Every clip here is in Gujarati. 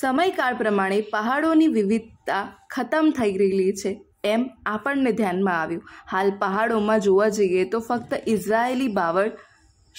સમયકાળ પ્રમાણે પહાડોની વિવિધતા ખતમ થઈ ગયેલી છે એમ આપણને ધ્યાનમાં આવ્યું હાલ પહાડોમાં જોવા જઈએ તો ફક્ત ઇઝરાયેલી બાવળ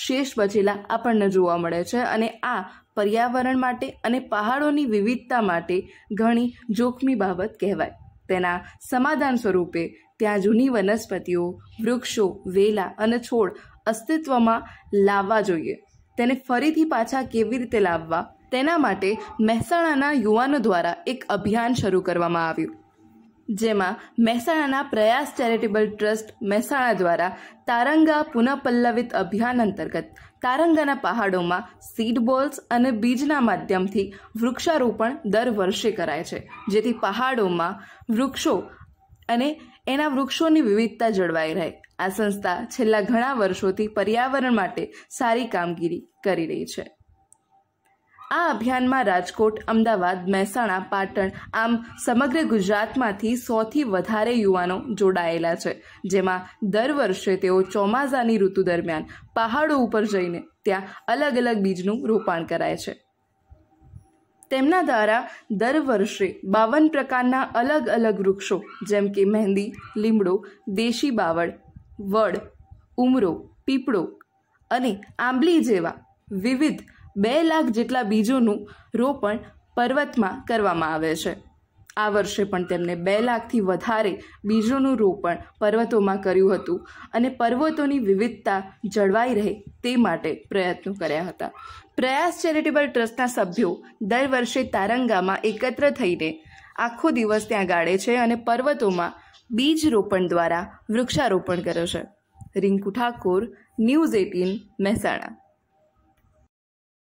શેષ બચેલા આપણને જોવા મળે છે અને આ પર્યાવરણ માટે અને પહાડોની વિવિધતા માટે ઘણી જોખમી બાબત કહેવાય તેના સમાધાન સ્વરૂપે ત્યાં જૂની વનસ્પતિઓ વૃક્ષો વેલા અને છોડ અસ્તિત્વમાં લાવવા જોઈએ તેને ફરીથી પાછા કેવી રીતે લાવવા તેના માટે મહેસાણાના યુવાનો દ્વારા એક અભિયાન શરૂ કરવામાં આવ્યું જેમાં મહેસાણાના પ્રયાસ ચેરિટેબલ ટ્રસ્ટ મહેસાણા દ્વારા તારંગા પુનઃપલ્લવિત અભિયાન અંતર્ગત તારંગાના પહાડોમાં સીડ બોલ્સ અને બીજના માધ્યમથી વૃક્ષારોપણ દર વર્ષે કરાય છે જેથી પહાડોમાં વૃક્ષો અને એના વૃક્ષોની વિવિધતા જળવાઈ રહે આ સંસ્થા છેલ્લા ઘણા વર્ષોથી પર્યાવરણ માટે સારી કામગીરી કરી રહી છે આ અભિયાનમાં રાજકોટ અમદાવાદ મહેસાણા પાટણ આમ સમગ્ર ગુજરાતમાંથી સોથી વધારે યુવાનો જોડાયેલા છે જેમાં દર વર્ષે તેઓ ચોમાસાની ઋતુ દરમિયાન પહાડો ઉપર જઈને ત્યાં અલગ અલગ બીજનું રોપાણ કરાય છે તેમના દ્વારા દર વર્ષે બાવન પ્રકારના અલગ અલગ વૃક્ષો જેમ કે મહેંદી લીમડો દેશી બાવળ વડ ઉમરો પીપળો અને આંબલી જેવા વિવિધ બે લાખ જેટલા બીજોનું રોપણ પર્વતમાં કરવામાં આવે છે આ વર્ષે પણ તેમણે બે લાખથી વધારે બીજોનું રોપણ પર્વતોમાં કર્યું હતું અને પર્વતોની વિવિધતા જળવાઈ રહે તે માટે પ્રયત્નો કર્યા હતા પ્રયાસ ચેરિટેબલ ટ્રસ્ટના સભ્યો દર વર્ષે તારંગામાં એકત્ર થઈને આખો દિવસ ત્યાં ગાળે છે અને પર્વતોમાં બીજ રોપણ દ્વારા વૃક્ષારોપણ કરે છે રિંકુ ઠાકોર ન્યૂઝ એટીન મહેસાણા